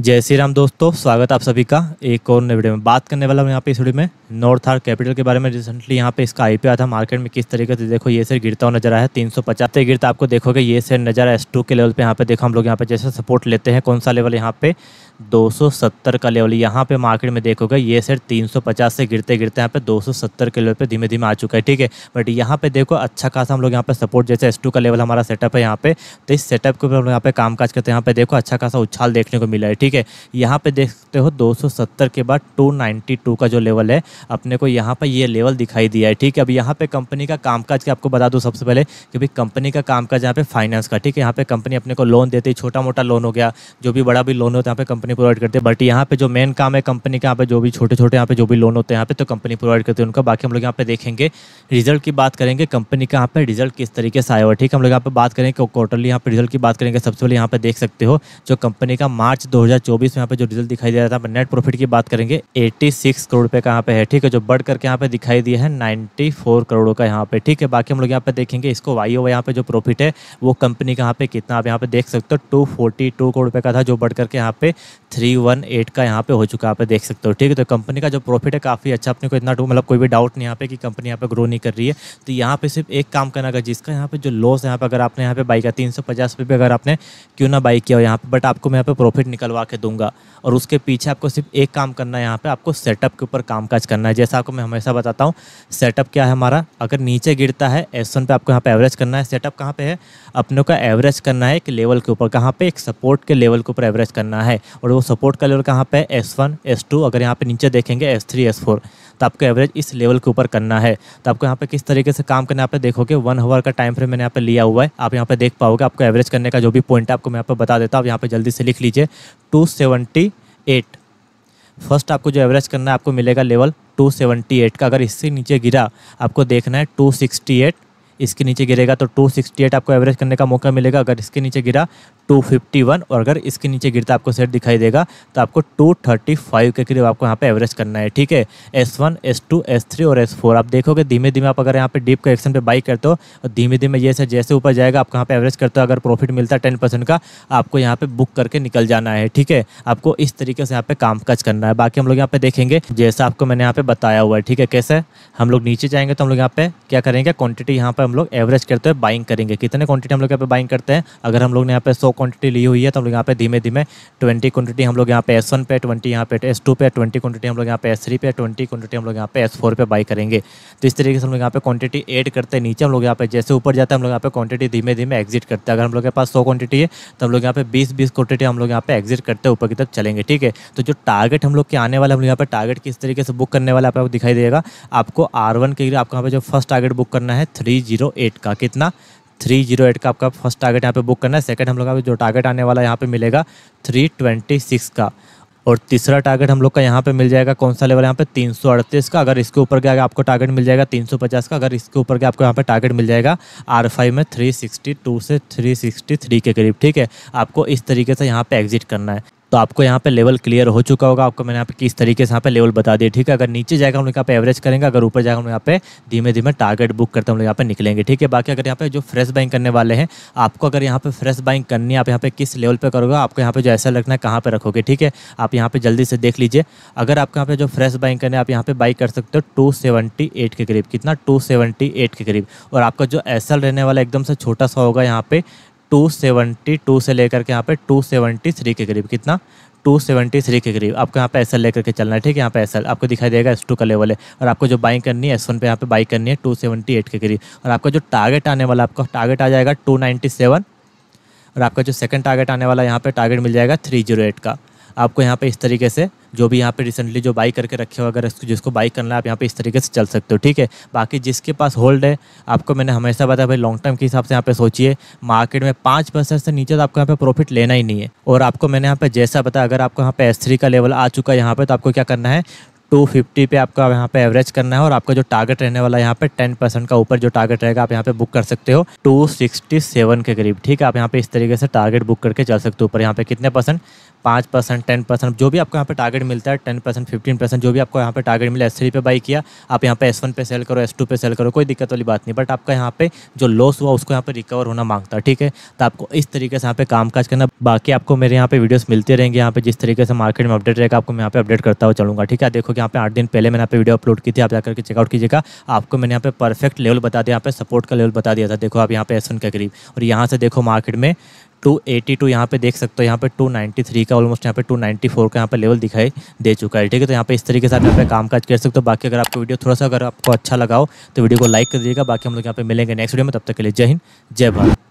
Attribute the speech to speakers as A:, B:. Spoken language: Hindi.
A: जय श्री राम दोस्तों स्वागत आप सभी का एक और नए वीडियो में बात करने वाला हूँ यहाँ पे इस वीडियो में नॉर्थ आर कैपिटल के बारे में रिसेंटली यहाँ पे इसका आई आया था मार्केट में किस तरीके से देखो ये शेयर गिरता हुआ नजर आया तीन सौ पचास गिरता आपको देखोगे ये शेयर नजर आया एस के लेवल पे यहाँ पे देखो हम लोग यहाँ पे जैसे सपोर्ट लेते हैं कौन सा लेवल यहाँ पे 270 का लेवल यहाँ पे मार्केट में देखोगे ये सेट 350 से गिरते गिरते यहाँ पे 270 के लेवल पे धीमे धीमे आ चुका है ठीक है बट यहाँ पे देखो अच्छा खासा हम लोग यहाँ पे सपोर्ट जैसे एस का लेवल हमारा सेटअप है यहाँ पे तो इस सेटअप को हम यहाँ पे काम काज करते हैं यहाँ पे देखो अच्छा खासा उछाल देखने को मिला है ठीक है यहाँ पे देखते हो दो के बाद टू का जो लेवल है अपने को यहाँ पर ये लेवल दिखाई दिया है ठीक है अब यहाँ पे कंपनी का कामकाज आपको बता दूँ सबसे पहले कि भाई कंपनी का कामकाज यहाँ पे फाइनेंस का ठीक है यहाँ पे कंपनी अपने को लोन देती है छोटा मोटा लोन हो गया जो भी बड़ा भी लोन होता है यहाँ पे कंपनी कंपनी प्रोवाइड करती है बट यहाँ पे जो मेन काम है कंपनी का यहाँ पे जो भी छोटे छोटे यहाँ पे जो भी लोन होते हैं यहाँ पे तो कंपनी प्रोवाइड करती है उनका बाकी हम लोग यहाँ पे देखेंगे रिजल्ट की बात करेंगे कंपनी का यहाँ पे रिजल्ट किस तरीके से आया हुआ ठीक है हम लोग यहाँ पे बात करेंगे क्वार्टरली यहाँ पे रिजल्ट की बात करेंगे सबसे पहले यहाँ पे देख सकते हो जो कंपनी का मार्च दो में यहाँ पे जो रिजल्ट दिखाई दे रहा था नेट प्रॉफिट की बात करेंगे एट्टी करोड़ रुपये का यहाँ पे है ठीक है जो बढ़ करके यहाँ पे दिखाई दिया है नाइन्टी करोड़ का यहाँ पे ठीक है बाकी हम लोग यहाँ पे देखेंगे इसको वाई ओ यहाँ पे जो प्रॉफिट है वो कंपनी का यहाँ पे कितना आप यहाँ पे देख सकते हो टू करोड़ रुपये का था जो बढ़ करके यहाँ पे थ्री वन एट का यहाँ पे हो चुका है आप देख सकते हो ठीक है तो कंपनी का जो प्रॉफिट है काफ़ी अच्छा अपने को इतना मतलब कोई भी डाउट नहीं यहाँ पे कि कंपनी यहाँ पे ग्रो नहीं कर रही है तो यहाँ पे सिर्फ एक काम करना अगर जिसका यहाँ पे जो लॉस है यहाँ पे अगर आपने यहाँ पे बाई का तीन सौ पचास रुपये अगर आपने क्यों ना बाई किया हो यहाँ पर बट आपको मैं यहाँ पे प्रॉफिट निकलवा के दूंगा और उसके पीछे आपको सिर्फ एक काम करना है यहाँ पर आपको सेटअप के ऊपर काम काज करना है जैसा आपको मैं हमेशा बताता हूँ सेटअप क्या है हमारा अगर नीचे गिरता है एस वन आपको यहाँ पर एवरेज करना है सेटअप कहाँ पे है अपने का एवरेज करना है एक लेवल के ऊपर कहाँ पे एक सपोर्ट के लेवल के ऊपर एवरेज करना है और वो सपोर्ट का लेवल कहाँ पे एस वन एस टू अगर यहाँ पे नीचे देखेंगे एस थ्री एस फोर तो आपको एवरेज इस लेवल के ऊपर करना है तो आपको यहाँ पे किस तरीके से काम करना है आप देखोगे वन आवर का टाइम फ्रेम मैंने यहाँ पे लिया हुआ है आप यहाँ पे देख पाओगे आपको एवरेज करने का जो भी पॉइंट है आपको मैं यहाँ पे बता देता हूँ आप यहाँ पे जल्दी से लिख लीजिए टू सेवेंटी एट फर्स्ट आपको जो एवरेज करना है आपको मिलेगा लेवल 278 का अगर इससे नीचे गिरा आपको देखना है 268 इसके नीचे गिरेगा तो 268 आपको एवरेज करने का मौका मिलेगा अगर इसके नीचे गिरा 251 और अगर इसके नीचे गिरता आपको सेट दिखाई देगा तो आपको 235 के करीब आपको यहाँ पे एवरेज करना है ठीक है S1, S2, S3 और S4 आप देखोगे धीमे धीमे आप अगर यहाँ पे डीप एक्शन पे बाई करते हो और धीमे धीमे ये जैसे ऊपर जाएगा आपको यहाँ पे एवरेज करते हो अगर प्रॉफिट मिलता है टेन का आपको यहाँ पे बुक करके निकल जाना है ठीक है आपको इस तरीके से यहाँ पे काम काज करना है बाकी हम लोग यहाँ पे देखेंगे जैसा आपको मैंने यहाँ पे बताया हुआ है ठीक है कैसे हम लोग नीचे जाएंगे तो हम लोग यहाँ पे क्या करेंगे क्वान्टिटी यहाँ पे हम लोग एवरेज करते हुए बाइंग करेंगे कितने क्वान्टिटी हम लोग यहाँ पे बाइंग करते हैं अगर हम लोग ने यहाँ पे सौ क्वांटिटी ली हुई है तो हम लोग यहाँ पे धीमे धीमे ट्वेंटी क्वांटिटी हम लोग यहाँ पे एस वन पे ट्वेंटी यहाँ पे एस टू पे ट्वेंटी क्वांटिटी हम लोग यहाँ पे एस थ्री पे ट्वेंटी क्वांटिटी हम लोग यहाँ पे एस फोर पे बाई करेंगे तो इस तरीके से हम लोग यहाँ पे क्वांटिटी एड करते हैं नीचे हम लोग यहाँ पे जैसे ऊपर जाते हैं हम लोग यहाँ पे क्वांटिटी धीमे धीमे एग्जिट करते हैं अगर हम लोग के पास सौ क्वांटिटी है तो हम लोग यहाँ पे बीस बीस क्वांटिटी हम लोग यहाँ पे एग्जिट करते हैं ऊपर की तरफ चलेंगे ठीक है तो जो टारगेट हम लोग के आने वाले हम लोग यहाँ पे टारगेट किस तरीके से बुक करने वाला आपको दिखाई देगा आपको आर वन के लिए आपको यहाँ पे जो फर्स्ट टारगेट बुक करना है थ्री जीरो एट का कितना थ्री जीरो एट का आपका फर्स्ट टारगेट यहाँ पे बुक करना है सेकंड हम लोग का जो टारगेट आने वाला है यहाँ पे मिलेगा थ्री ट्वेंटी सिक्स का और तीसरा टारगेट हम लोग का यहाँ पे मिल जाएगा कौन सा लेवल यहाँ पे तीन सौ अड़तीस का अगर इसके ऊपर गया आपको टारगेट मिल जाएगा तीन सौ पचास का अगर इसके ऊपर गया आपको यहाँ पे टारगेट मिल जाएगा आर फाइव में थ्री सिक्सटी टू से थ्री सिक्सटी थ्री के करीब ठीक है आपको इस तरीके से यहाँ पे एग्जिट करना है तो आपको यहाँ पे लेवल क्लियर हो चुका होगा आपको मैंने यहाँ पे किस तरीके से यहाँ पे लेवल बता दिया ठीक है अगर नीचे जाएगा हम लोग यहाँ पे एवरेज करेंगे अगर ऊपर जाएगा हम लोग यहाँ पे धीमे धीमे टारगेट बुक करते हम लोग यहाँ पे निकलेंगे ठीक है बाकी अगर यहाँ पे जो फ्रेश बाइंग करने वाले हैं आपको अगर यहाँ पे फ्रेश बाइंग करनी है आप यहाँ पे किस लेवल पर करोगे आपको यहाँ पे जो ऐसा रखना है कहाँ पर रखोगे ठीक है आप यहाँ पे जल्दी से देख लीजिए अगर आपके यहाँ पे जो फ्रेश बाइंग करना है आप यहाँ पे बाइक कर सकते हो टू एट के करीब कितना टू सेवेंटी एट के करीब और आपका जो ऐसा रहने वाला एकदम से छोटा सा होगा यहाँ पे 272 से लेकर के यहाँ पे 273 के करीब कितना 273 के करीब आपको यहाँ पे एस लेकर के चलना है ठीक है यहाँ पे एस आपको दिखाई देगा एस का लेवल है और आपको जो बाइंग करनी है एस वन पर यहाँ पर बाइक करनी है 278 के करीब और आपका जो टारगेट आने वाला आपका टारगेट आ जाएगा 297 और आपका जो सेकंड टारगेट आने वाला यहाँ पे टारगेट मिल जाएगा 308 का आपको यहाँ पे इस तरीके से जो भी यहाँ पे रिसेंटली जो बाई करके रखे हो अगर जिसको बाई करना है आप यहाँ पे इस तरीके से चल सकते हो ठीक है बाकी जिसके पास होल्ड है आपको मैंने हमेशा बताया भाई लॉन्ग टर्म के हिसाब से यहाँ पे सोचिए मार्केट में पाँच परसेंट से नीचे तो आपको यहाँ पे प्रॉफिट लेना ही नहीं है और आपको मैंने यहाँ पे जैसा बताया अगर आपको यहाँ पे एस का लेवल आ चुका है यहाँ पर तो आपको क्या करना है टू फिफ्टी पे आपका यहाँ पे एवरेज करना है और आपका जो टारगेट रहने वाला है यहाँ पे टेन परसेंट का ऊपर जो टारगेट रहेगा आप यहाँ पे बुक कर सकते हो टू सिक्सटी सेवन के करीब ठीक है आप यहाँ पे इस तरीके से टारगेट बुक करके चल सकते हो ऊपर यहाँ पे कितने परसेंट पाँच परसेंट टेन परसेंट जो भी आपको यहाँ पे टारगेट मिलता है टेन परसेंट फिफ्टीन परसेंट जो भी आपको यहाँ पे टारगेट मिला एस थ्री पे बाई किया आप यहाँ पे एस वन पे सेल करो एस टू पे सेल करो कोई दिक्कत वाली बात नहीं बट आपका यहाँ पे जो लॉस हुआ उसको यहाँ पे रिकवर होना मांगता है ठीक है तो आपको इस तरीके से यहाँ पे काम काज करना बाकी आपको मेरे यहाँ पे वीडियोज मिलते रहेंगे यहाँ पे जिस तरीके से मार्केट में अपडेट रहेगा आपको मैं यहाँ पे अपडेट करता हुआ चलूंगा ठीक है देखो यहाँ पे आठ दिन पहले मैंने आप वीडियो अपलोड की थी आप जाकर के चेकआउट कीजिएगा आपको मैंने यहाँ पे परफेक्ट लेवल बता दिया यहाँ पे सपोर्ट का लेवल बता दिया था देखो आप यहाँ पे एस के करीब और यहाँ से देखो मार्केट में टू एटी टू यहाँ पे देख सकते हो यहाँ पे टू थ्री का ऑलमोस्ट यहाँ पे टू नाइन्टी फोर का यहाँ पे लेवल दिखाई दे चुका है ठीक है तो यहाँ पे इस तरीके से आप यहाँ पे काम काज कर सकते हो बाकी अगर आपको वीडियो थोड़ा सा अगर आपको अच्छा लगाओ तो वीडियो को लाइक कर दीजिएगा बाकी हम लोग यहाँ पे मिलेंगे नेक्स्ट वीडियो में तब तक के लिए जय हिंद जय भारत